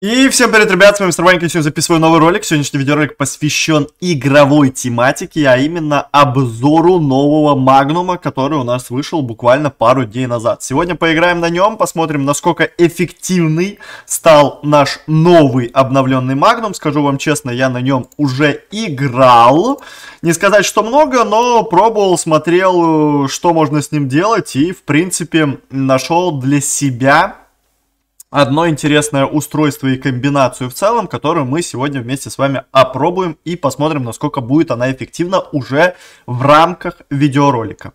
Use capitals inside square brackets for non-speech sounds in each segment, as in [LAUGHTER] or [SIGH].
И всем привет, ребят, с вами Мистер Ванька, сегодня записываю новый ролик. Сегодняшний видеоролик посвящен игровой тематике, а именно обзору нового Магнума, который у нас вышел буквально пару дней назад. Сегодня поиграем на нем, посмотрим, насколько эффективный стал наш новый обновленный Магнум. Скажу вам честно, я на нем уже играл. Не сказать, что много, но пробовал, смотрел, э, что можно с ним делать и, в принципе, нашел для себя одно интересное устройство и комбинацию в целом, которую мы сегодня вместе с вами опробуем и посмотрим, насколько будет она эффективна уже в рамках видеоролика.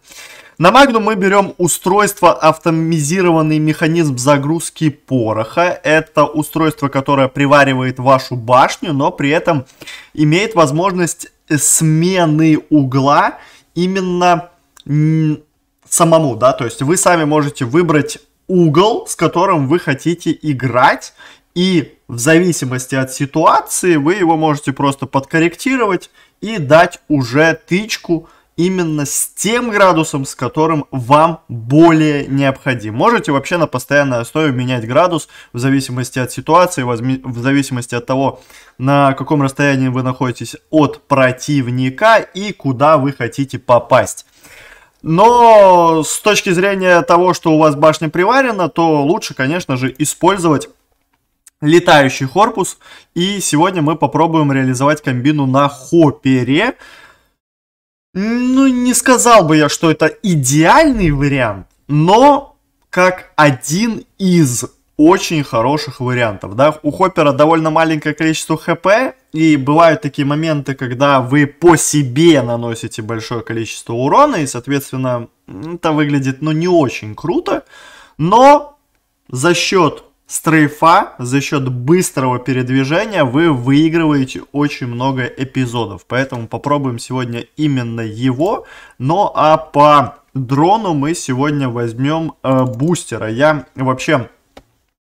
На Magnum мы берем устройство автоматизированный механизм загрузки пороха. Это устройство, которое приваривает вашу башню, но при этом имеет возможность смены угла именно самому, да, то есть вы сами можете выбрать угол, с которым вы хотите играть, и в зависимости от ситуации вы его можете просто подкорректировать и дать уже тычку именно с тем градусом, с которым вам более необходим. Можете вообще на постоянной основе менять градус в зависимости от ситуации, в зависимости от того, на каком расстоянии вы находитесь от противника и куда вы хотите попасть. Но с точки зрения того, что у вас башня приварена, то лучше, конечно же, использовать летающий корпус. И сегодня мы попробуем реализовать комбину на хопере. Ну, не сказал бы я, что это идеальный вариант, но как один из очень хороших вариантов, да, у Хоппера довольно маленькое количество хп, и бывают такие моменты, когда вы по себе наносите большое количество урона, и, соответственно, это выглядит, ну, не очень круто, но за счет стрейфа, за счет быстрого передвижения вы выигрываете очень много эпизодов, поэтому попробуем сегодня именно его, ну, а по дрону мы сегодня возьмем э, бустера, я вообще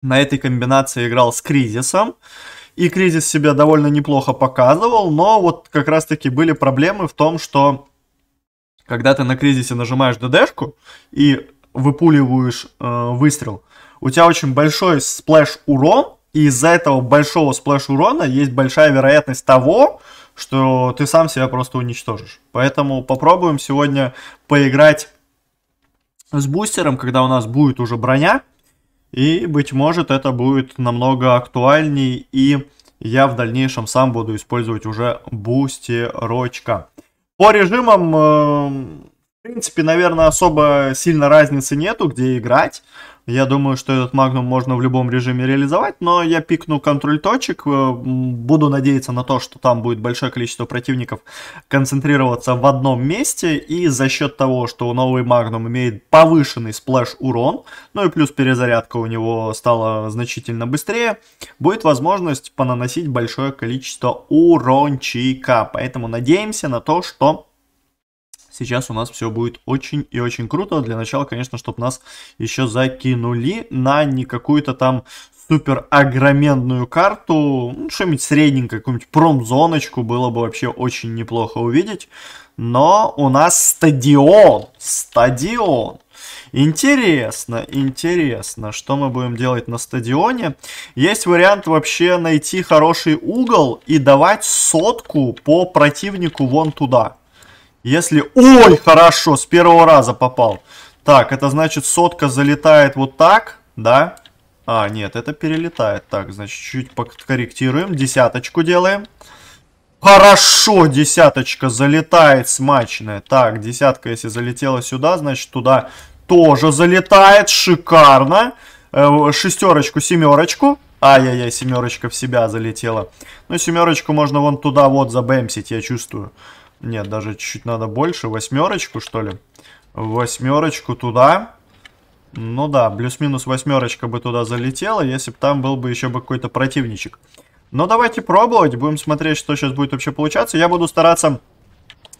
на этой комбинации играл с кризисом. И кризис себя довольно неплохо показывал, но вот как раз-таки были проблемы в том, что когда ты на кризисе нажимаешь ДДшку и выпуливаешь э, выстрел, у тебя очень большой сплэш урон, и из-за этого большого сплэш урона есть большая вероятность того, что ты сам себя просто уничтожишь. Поэтому попробуем сегодня поиграть с бустером, когда у нас будет уже броня, и, быть может, это будет намного актуальней, и я в дальнейшем сам буду использовать уже бустирочка. По режимам, э, в принципе, наверное, особо сильно разницы нету, где играть. Я думаю, что этот магнум можно в любом режиме реализовать, но я пикну контроль точек, э, буду надеяться на то, что там будет большое количество противников концентрироваться в одном месте, и за счет того, что новый магнум имеет повышенный сплэш урон, ну и плюс перезарядка у него стала значительно быстрее, будет возможность понаносить большое количество урончика. Поэтому надеемся на то, что Сейчас у нас все будет очень и очень круто. Для начала, конечно, чтобы нас еще закинули на не какую-то там супер огроменную карту, ну, что-нибудь средненькое, какую-нибудь промзоночку было бы вообще очень неплохо увидеть. Но у нас стадион, стадион. Интересно, интересно, что мы будем делать на стадионе. Есть вариант вообще найти хороший угол и давать сотку по противнику вон туда. Если... Ой, хорошо, с первого раза попал. Так, это значит сотка залетает вот так, да? А, нет, это перелетает. Так, значит, чуть подкорректируем. Десяточку делаем. Хорошо, десяточка залетает смачная. Так, десятка, если залетела сюда, значит, туда тоже залетает. Шикарно. Э, шестерочку, семерочку. Ай-яй-яй, семерочка в себя залетела. Ну, семерочку можно вон туда вот забэмсить, я чувствую. Нет, даже чуть-чуть надо больше. Восьмерочку, что ли? Восьмерочку туда. Ну да, плюс-минус восьмерочка бы туда залетела, если бы там был бы еще бы какой-то противничек. Но давайте пробовать, будем смотреть, что сейчас будет вообще получаться. Я буду стараться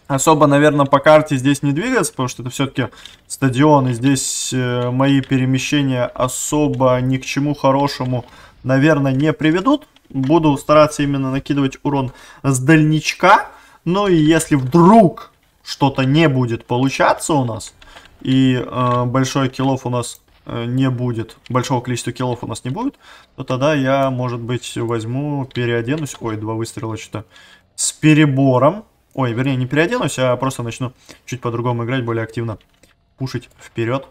особо, наверное, по карте здесь не двигаться, потому что это все-таки стадион, и здесь э, мои перемещения особо ни к чему хорошему, наверное, не приведут. Буду стараться именно накидывать урон с дальничка. Ну и если вдруг что-то не будет получаться у нас, и э, большой киллов у нас э, не будет, большого количества киллов у нас не будет, то тогда я, может быть, возьму, переоденусь. Ой, два выстрела что-то с перебором. Ой, вернее, не переоденусь, а просто начну чуть по-другому играть, более активно пушить вперед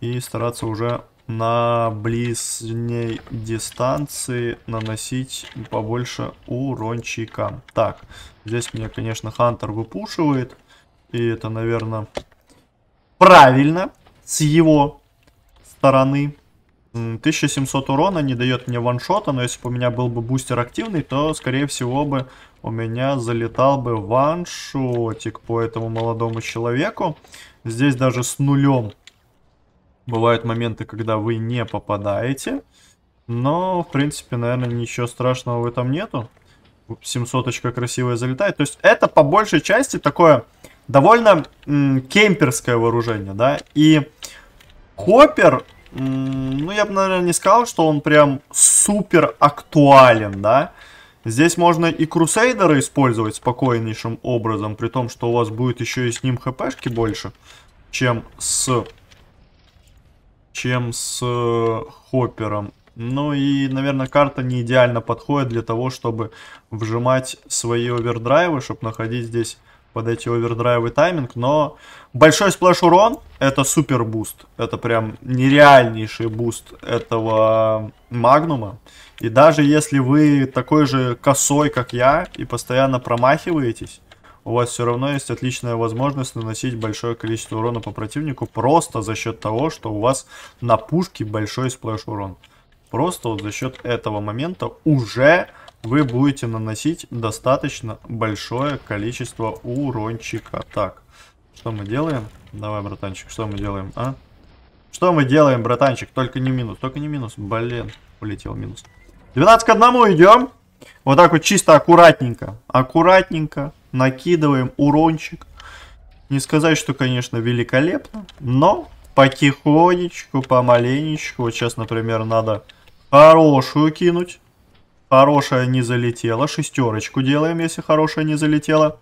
и стараться уже на ближней дистанции наносить побольше урончика. Так, здесь мне, конечно, Хантер выпушивает. И это, наверное, правильно с его стороны. 1700 урона не дает мне ваншота, но если бы у меня был бы бустер активный, то, скорее всего, бы у меня залетал бы ваншотик по этому молодому человеку. Здесь даже с нулем Бывают моменты, когда вы не попадаете. Но, в принципе, наверное, ничего страшного в этом нету. 700 красивая залетает. То есть это по большей части такое довольно кемперское вооружение, да. И Хоппер, ну, я бы, наверное, не сказал, что он прям супер актуален, да. Здесь можно и Крусейдера использовать спокойнейшим образом, при том, что у вас будет еще и с ним хпшки больше, чем с чем с э, хоппером. Ну и, наверное, карта не идеально подходит для того, чтобы вжимать свои овердрайвы, чтобы находить здесь под эти овердрайвы тайминг, но большой сплэш урон это супер буст, это прям нереальнейший буст этого магнума. И даже если вы такой же косой, как я, и постоянно промахиваетесь, у вас все равно есть отличная возможность наносить большое количество урона по противнику просто за счет того, что у вас на пушке большой сплэш урон. Просто вот за счет этого момента уже вы будете наносить достаточно большое количество урончика. Так, что мы делаем? Давай, братанчик, что мы делаем, а? Что мы делаем, братанчик? Только не минус, только не минус. Блин, улетел минус. 12 к 1 идем. Вот так вот чисто аккуратненько. Аккуратненько накидываем урончик. Не сказать, что, конечно, великолепно, но потихонечку, помаленечку. Вот сейчас, например, надо хорошую кинуть. Хорошая не залетела. Шестерочку делаем, если хорошая не залетела.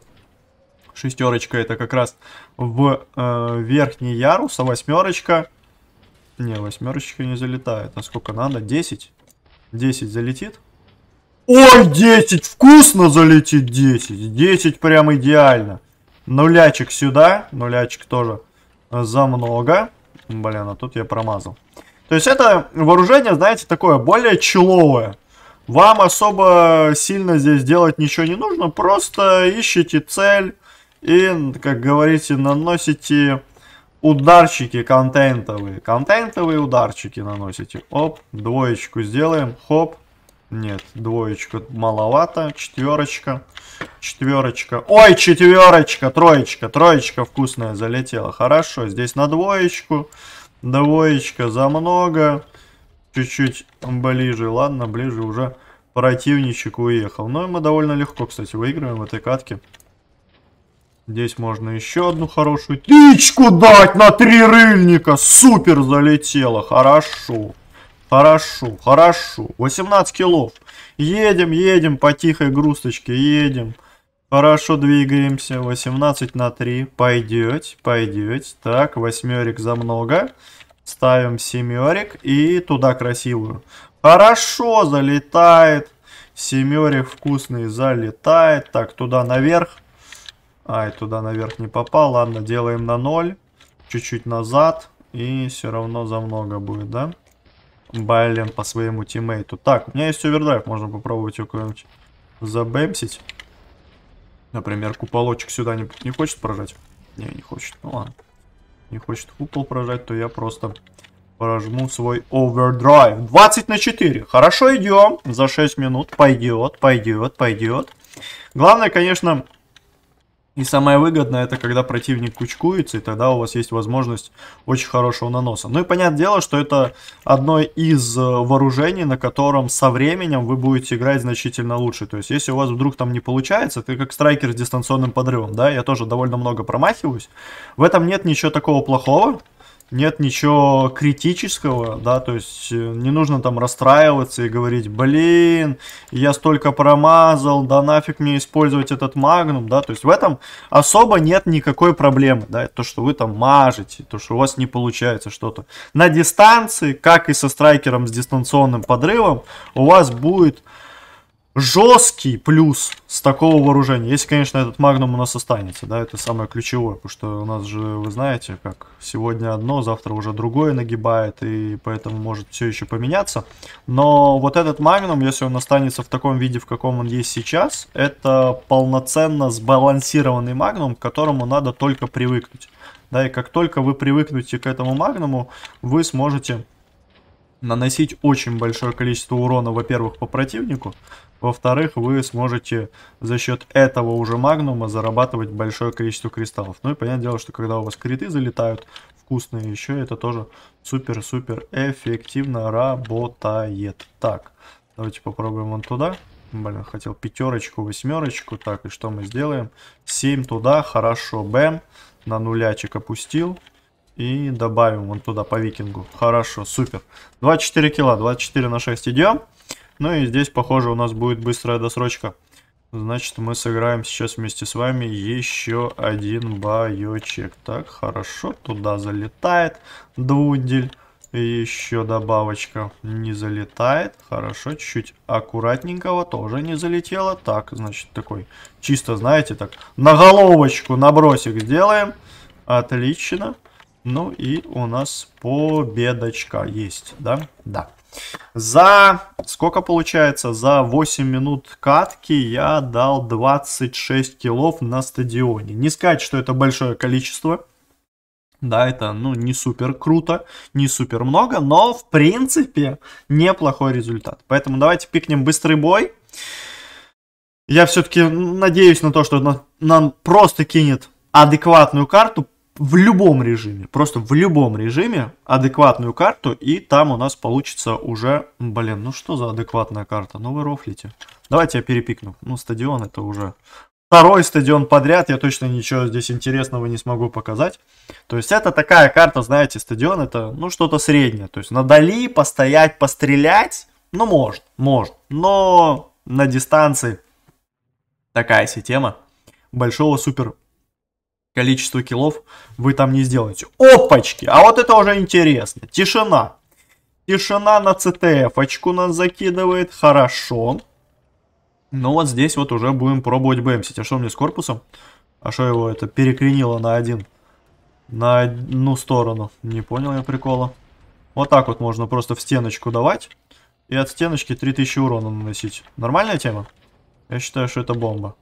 Шестерочка это как раз в э, верхний ярус, а восьмерочка... Не, восьмерочка не залетает. А сколько надо? 10? 10 залетит? Ой, 10! Вкусно залетит 10. 10 прям идеально. Нулячек сюда. Нулячек тоже за много. Блин, а тут я промазал. То есть это вооружение, знаете, такое более человое. Вам особо сильно здесь делать ничего не нужно. Просто ищите цель и, как говорите, наносите ударчики контентовые. Контентовые ударчики наносите. Оп, двоечку сделаем. Хоп, нет, двоечка маловато. Четверочка. Четверочка. Ой, четверочка. Троечка. Троечка вкусная залетела. Хорошо. Здесь на двоечку. Двоечка за много. Чуть-чуть ближе. Ладно, ближе уже противничек уехал. Но мы довольно легко, кстати, выигрываем в этой катке. Здесь можно еще одну хорошую тычку дать на три рыльника. Супер залетела. Хорошо. Хорошо, хорошо. 18 килов. Едем, едем по тихой грусточке, едем. Хорошо двигаемся. 18 на 3. пойдет, пойдет. Так, восьмерик за много. Ставим семерик и туда красивую. Хорошо, залетает. Семерик вкусный залетает. Так, туда наверх. Ай, туда наверх не попал. Ладно, делаем на 0. Чуть-чуть назад. И все равно за много будет, да? Да. Блин, по своему тиммейту. Так, у меня есть овердрайв, можно попробовать его кого нибудь забэмсить. Например, куполочек сюда не, не хочет прожать? Не, не хочет, ну ладно. Не хочет купол прожать, то я просто прожму свой овердрайв. 20 на 4, хорошо идем, за 6 минут, пойдет, пойдет, пойдет. Главное, конечно, и самое выгодное, это когда противник кучкуется, и тогда у вас есть возможность очень хорошего наноса. Ну и понятное дело, что это одно из э, вооружений, на котором со временем вы будете играть значительно лучше. То есть, если у вас вдруг там не получается, ты как страйкер с дистанционным подрывом, да, я тоже довольно много промахиваюсь. В этом нет ничего такого плохого, нет ничего критического, да, то есть э, не нужно там расстраиваться и говорить, блин, я столько промазал, да нафиг мне использовать этот магнум, да, то есть в этом особо нет никакой проблемы, да, то, что вы там мажете, то, что у вас не получается что-то. На дистанции, как и со страйкером с дистанционным подрывом, у вас будет жесткий плюс с такого вооружения. Если, конечно, этот магнум у нас останется, да, это самое ключевое, потому что у нас же, вы знаете, как сегодня одно, завтра уже другое нагибает, и поэтому может все еще поменяться. Но вот этот магнум, если он останется в таком виде, в каком он есть сейчас, это полноценно сбалансированный магнум, к которому надо только привыкнуть. Да, и как только вы привыкнете к этому магнуму, вы сможете наносить очень большое количество урона, во-первых, по противнику, во-вторых, вы сможете за счет этого уже магнума зарабатывать большое количество кристаллов. Ну и понятное дело, что когда у вас криты залетают вкусные еще, это тоже супер-супер эффективно работает. Так, давайте попробуем вон туда. Блин, хотел пятерочку, восьмерочку. Так, и что мы сделаем? Семь туда, хорошо, бэм. На нулячек опустил. И добавим вон туда по викингу. Хорошо, супер. 24 кило, 24 на 6 идем. Ну и здесь, похоже, у нас будет быстрая досрочка. Значит, мы сыграем сейчас вместе с вами еще один боечек. Так, хорошо, туда залетает двудель. Еще добавочка не залетает. Хорошо, чуть-чуть аккуратненького тоже не залетело. Так, значит, такой чисто, знаете, так, на головочку набросик сделаем. Отлично. Ну и у нас победочка есть, да? Да. За сколько получается? За 8 минут катки я дал 26 килов на стадионе. Не сказать, что это большое количество. Да, это, ну, не супер круто, не супер много, но, в принципе, неплохой результат. Поэтому давайте пикнем быстрый бой. Я все-таки надеюсь на то, что нам просто кинет адекватную карту в любом режиме, просто в любом режиме адекватную карту, и там у нас получится уже, блин, ну что за адекватная карта, ну вы рофлите. Давайте я перепикну, ну стадион это уже второй стадион подряд, я точно ничего здесь интересного не смогу показать. То есть это такая карта, знаете, стадион это, ну что-то среднее, то есть надали, постоять, пострелять, ну может, может, но на дистанции такая система большого супер количество киллов вы там не сделаете. Опачки! А вот это уже интересно. Тишина. Тишина на ЦТФ. Очку нас закидывает. Хорошо. Ну вот здесь вот уже будем пробовать БМСить. А что мне с корпусом? А что его это перекренило на один? На одну сторону. Не понял я прикола. Вот так вот можно просто в стеночку давать. И от стеночки 3000 урона наносить. Нормальная тема? Я считаю, что это бомба.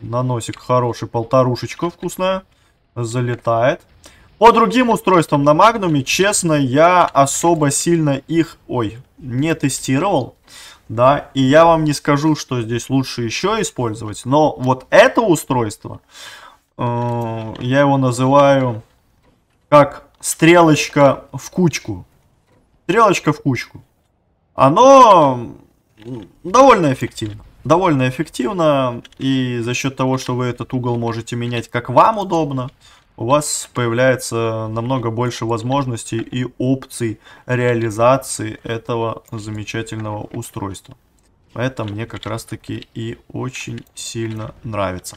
Наносик хороший, полторушечка вкусная. Залетает. По другим устройствам на Магнуме, честно, я особо сильно их, ой, не тестировал. Да, и я вам не скажу, что здесь лучше еще использовать. Но вот это устройство, э, я его называю как стрелочка в кучку. Стрелочка в кучку. Оно довольно эффективно довольно эффективно, и за счет того, что вы этот угол можете менять как вам удобно, у вас появляется намного больше возможностей и опций реализации этого замечательного устройства. Это мне как раз таки и очень сильно нравится.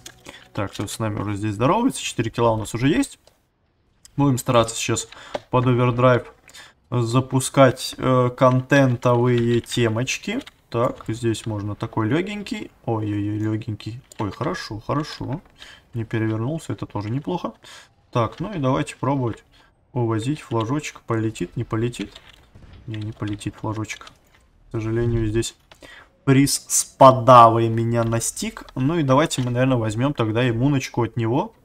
Так, кто с нами уже здесь здоровается. 4 кило у нас уже есть. Будем стараться сейчас под овердрайв запускать э, контентовые темочки. Так, здесь можно такой легенький. Ой-ой-ой, легенький. Ой, хорошо, хорошо. Не перевернулся, это тоже неплохо. Так, ну и давайте пробовать увозить флажочек. Полетит, не полетит? Не, не полетит флажочек. К сожалению, здесь приз с меня настиг. Ну и давайте мы, наверное, возьмем тогда иммуночку от него.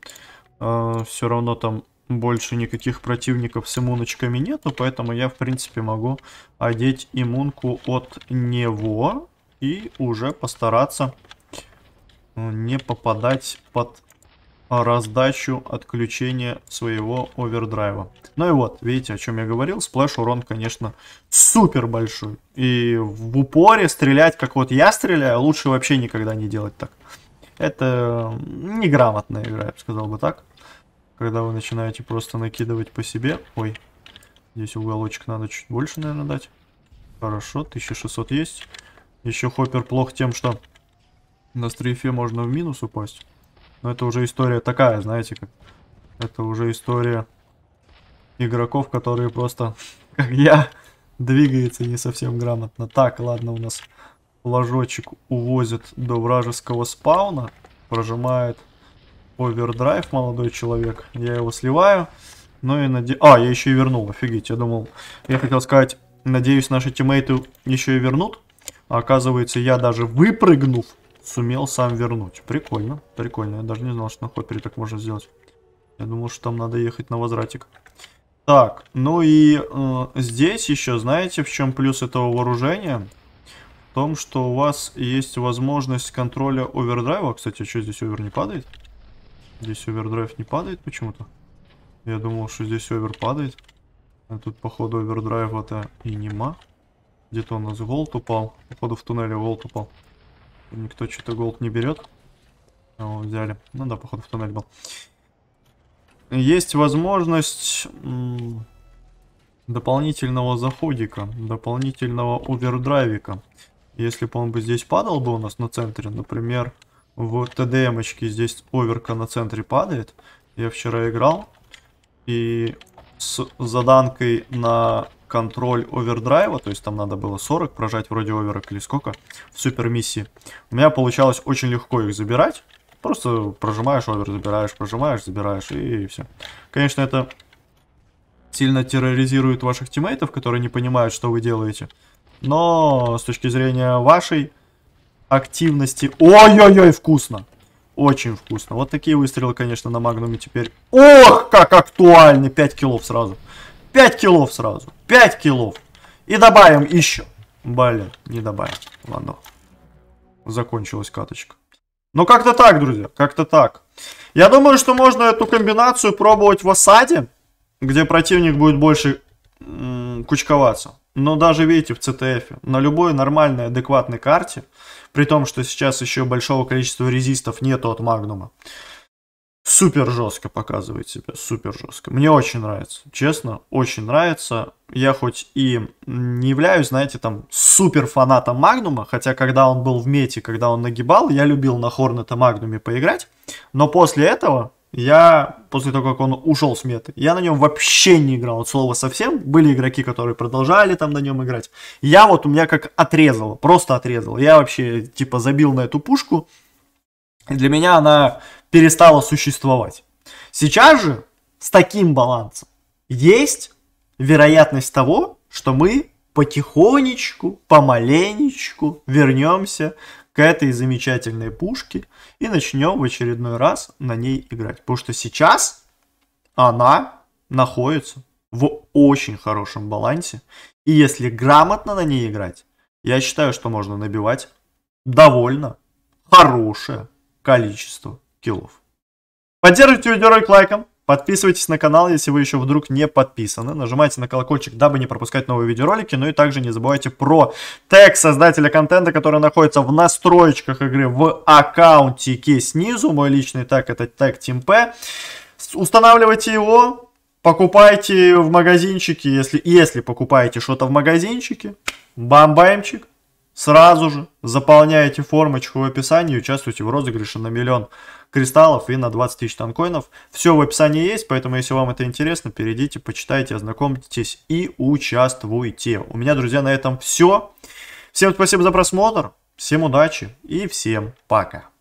Э, все равно там больше никаких противников с иммуночками нету, поэтому я, в принципе, могу одеть иммунку от него и уже постараться э, не попадать под раздачу отключения своего овердрайва. Ну и вот, видите, о чем я говорил, сплэш урон, конечно, супер большой. И в упоре стрелять, как вот я стреляю, лучше вообще никогда не делать так. Это неграмотная игра, я бы сказал бы так когда вы начинаете просто накидывать по себе. Ой, здесь уголочек надо чуть больше, наверное, дать. Хорошо, 1600 есть. Еще хоппер плох тем, что на стрейфе можно в минус упасть. Но это уже история такая, знаете, как... Это уже история игроков, которые просто, [LAUGHS] как я, двигается не совсем грамотно. Так, ладно, у нас флажочек увозит до вражеского спауна, прожимает овердрайв, молодой человек. Я его сливаю. Ну и надеюсь... А, я еще и вернул, офигеть, я думал... Я хотел сказать, надеюсь, наши тиммейты еще и вернут. А оказывается, я даже выпрыгнув, сумел сам вернуть. Прикольно, прикольно. Я даже не знал, что на хоппере так можно сделать. Я думал, что там надо ехать на возвратик. Так, ну и э, здесь еще, знаете, в чем плюс этого вооружения? В том, что у вас есть возможность контроля овердрайва. Кстати, а что здесь овер не падает? Здесь овердрайв не падает почему-то. Я думал, что здесь овер падает. А тут, походу, овердрайва-то и нема. Где-то у нас голд упал. Походу, в туннеле голд упал. Никто что-то голд не берет. А О, взяли. Ну да, походу, в туннель был. Есть возможность дополнительного заходика, дополнительного овердрайвика. Если бы он бы здесь падал бы у нас на центре, например, в ТДМ ТДМочке здесь оверка на центре падает. Я вчера играл. И с заданкой на контроль овердрайва, то есть там надо было 40 прожать вроде оверок или сколько, в супер миссии. У меня получалось очень легко их забирать. Просто прожимаешь овер, забираешь, прожимаешь, забираешь и, и все. Конечно, это сильно терроризирует ваших тиммейтов, которые не понимают, что вы делаете. Но с точки зрения вашей активности. Ой-ой-ой, вкусно. Очень вкусно. Вот такие выстрелы, конечно, на Магнуме теперь. Ох, как актуальны. 5 килов сразу. 5 килов сразу. 5 килов. И добавим еще. Блин, не добавим. Ладно. Закончилась каточка. Ну, как-то так, друзья. Как-то так. Я думаю, что можно эту комбинацию пробовать в осаде, где противник будет больше кучковаться. Но даже, видите, в ЦТФ, на любой нормальной, адекватной карте при том, что сейчас еще большого количества резистов нету от Магнума. Супер жестко показывает себя, супер жестко. Мне очень нравится, честно, очень нравится. Я хоть и не являюсь, знаете, там, супер фанатом Магнума, хотя когда он был в мете, когда он нагибал, я любил на Хорнета Магнуме поиграть, но после этого я после того, как он ушел с меты, я на нем вообще не играл от слова совсем. Были игроки, которые продолжали там на нем играть. Я вот у меня как отрезало, просто отрезал. Я вообще типа забил на эту пушку. И для меня она перестала существовать. Сейчас же с таким балансом есть вероятность того, что мы потихонечку, помаленечку вернемся к этой замечательной пушке и начнем в очередной раз на ней играть. Потому что сейчас она находится в очень хорошем балансе. И если грамотно на ней играть, я считаю, что можно набивать довольно хорошее количество киллов. Поддержите видеоролик лайком, Подписывайтесь на канал, если вы еще вдруг не подписаны. Нажимайте на колокольчик, дабы не пропускать новые видеоролики. Ну и также не забывайте про тег создателя контента, который находится в настроечках игры в аккаунтике снизу. Мой личный тег это тег TeamP. Устанавливайте его, покупайте в магазинчике, если, если покупаете что-то в магазинчике, бамбаемчик, сразу же заполняете формочку в описании и участвуйте в розыгрыше на миллион кристаллов и на 20 тысяч танкоинов. Все в описании есть, поэтому если вам это интересно, перейдите, почитайте, ознакомьтесь и участвуйте. У меня, друзья, на этом все. Всем спасибо за просмотр, всем удачи и всем пока.